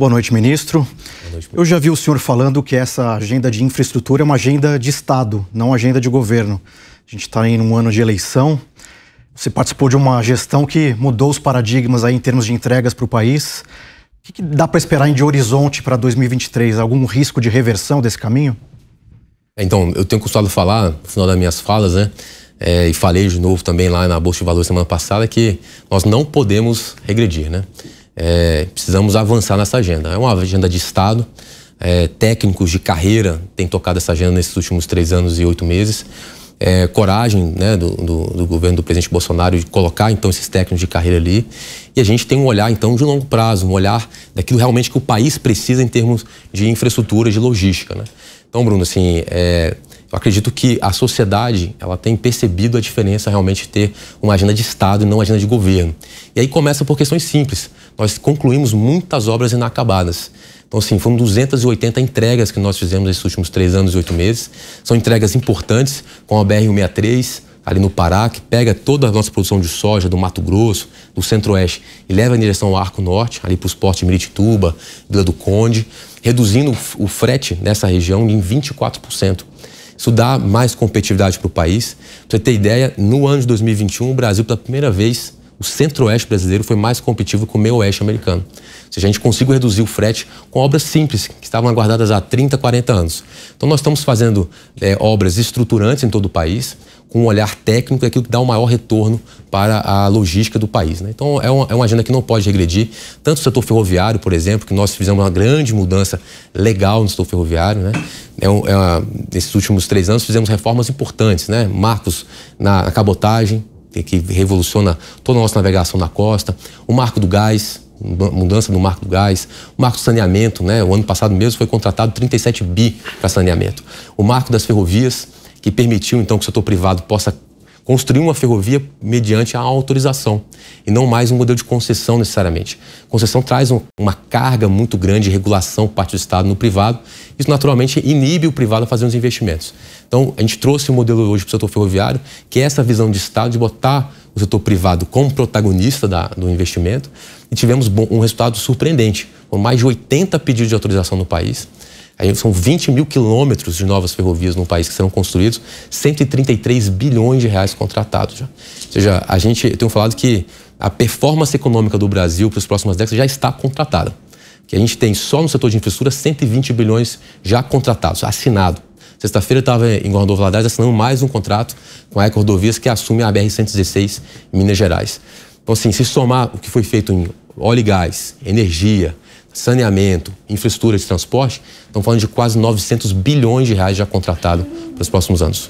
Boa noite, ministro. Boa noite, eu já vi o senhor falando que essa agenda de infraestrutura é uma agenda de Estado, não agenda de governo. A gente está em um ano de eleição. Você participou de uma gestão que mudou os paradigmas aí em termos de entregas para o país. O que, que dá para esperar de horizonte para 2023? Algum risco de reversão desse caminho? É, então, eu tenho costumado falar, no final das minhas falas, né? É, e falei de novo também lá na Bolsa de Valores semana passada, que nós não podemos regredir, né? É, precisamos avançar nessa agenda. É uma agenda de Estado, é, técnicos de carreira têm tocado essa agenda nesses últimos três anos e oito meses. É, coragem né, do, do, do, governo do presidente Bolsonaro de colocar então esses técnicos de carreira ali. E a gente tem um olhar então de longo prazo, um olhar daquilo realmente que o país precisa em termos de infraestrutura, de logística. Né? Então, Bruno, assim, é, eu acredito que a sociedade ela tem percebido a diferença realmente de ter uma agenda de Estado e não uma agenda de governo. E aí começa por questões simples. Nós concluímos muitas obras inacabadas. Então, assim, foram 280 entregas que nós fizemos nesses últimos três anos e oito meses. São entregas importantes, com a BR-163, ali no Pará, que pega toda a nossa produção de soja do Mato Grosso, do Centro-Oeste, e leva em direção ao Arco Norte, ali para os portos de Miritituba, Vila do Conde, reduzindo o frete nessa região em 24%. Isso dá mais competitividade para o país. Para você ter ideia, no ano de 2021, o Brasil, pela primeira vez, o centro-oeste brasileiro foi mais competitivo que o meio-oeste americano. Ou seja, a gente conseguiu reduzir o frete com obras simples, que estavam aguardadas há 30, 40 anos. Então, nós estamos fazendo é, obras estruturantes em todo o país, com um olhar técnico, é aquilo que dá o um maior retorno para a logística do país. Né? Então, é uma, é uma agenda que não pode regredir. Tanto o setor ferroviário, por exemplo, que nós fizemos uma grande mudança legal no setor ferroviário. Né? É um, é uma, nesses últimos três anos, fizemos reformas importantes, né? marcos na, na cabotagem, que revoluciona toda a nossa navegação na costa, o marco do gás, mudança no marco do gás, o marco do saneamento, né? O ano passado mesmo foi contratado 37 bi para saneamento. O marco das ferrovias, que permitiu então que o setor privado possa construir uma ferrovia mediante a autorização e não mais um modelo de concessão necessariamente. Concessão traz um, uma carga muito grande de regulação por parte do Estado no privado, isso naturalmente inibe o privado a fazer os investimentos. Então, a gente trouxe um modelo hoje para o setor ferroviário, que é essa visão de Estado de botar o setor privado como protagonista da, do investimento e tivemos bom, um resultado surpreendente, com mais de 80 pedidos de autorização no país são 20 mil quilômetros de novas ferrovias no país que serão construídos, 133 bilhões de reais contratados já. Ou seja, a gente, eu tenho falado que a performance econômica do Brasil para as próximas décadas já está contratada. Que a gente tem só no setor de infraestrutura 120 bilhões já contratados, assinado. Sexta-feira estava em Governador Valadares assinando mais um contrato com a Eco Rodovias que assume a BR-116 Minas Gerais. Então, assim, se somar o que foi feito em óleo e gás, energia, saneamento, infraestrutura de transporte, estão falando de quase 900 bilhões de reais já contratado para os próximos anos.